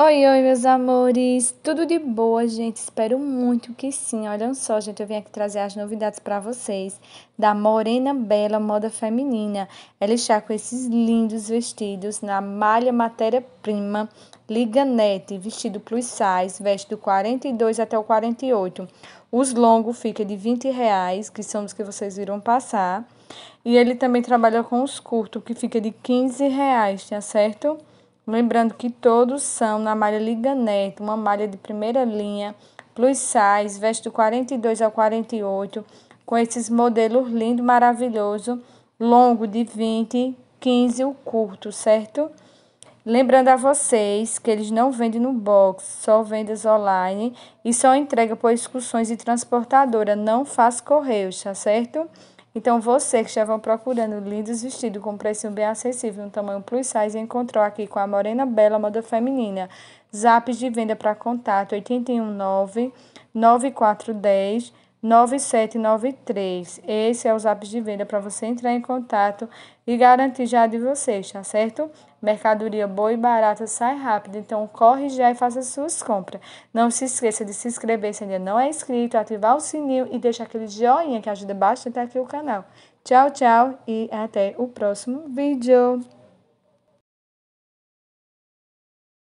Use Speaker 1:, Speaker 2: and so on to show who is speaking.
Speaker 1: Oi, oi, meus amores. Tudo de boa, gente? Espero muito que sim. Olha só, gente, eu vim aqui trazer as novidades para vocês da Morena Bela Moda Feminina. Ela está com esses lindos vestidos na malha matéria-prima Liganete, vestido plus size, veste do 42 até o 48. Os longos fica de 20 reais, que são os que vocês viram passar. E ele também trabalha com os curtos, que fica de 15 reais, tá certo? Lembrando que todos são na malha Liga Neto, uma malha de primeira linha, plus size, veste do 42 ao 48, com esses modelos lindo, maravilhoso, longo de 20, 15 o curto, certo? Lembrando a vocês que eles não vendem no box, só vendas online e só entrega por excursões e transportadora, não faz correios, tá certo? Então você que estava procurando lindos vestidos com preço bem acessível um tamanho plus size encontrou aqui com a Morena Bela Moda Feminina. Zap de venda para contato 819 9410 9793. Esse é o zap de venda para você entrar em contato e garantir já de vocês, tá certo? Mercadoria boa e barata sai rápido, então corre já e faça suas compras. Não se esqueça de se inscrever se ainda não é inscrito, ativar o sininho e deixar aquele joinha que ajuda bastante aqui o canal. Tchau, tchau e até o próximo vídeo.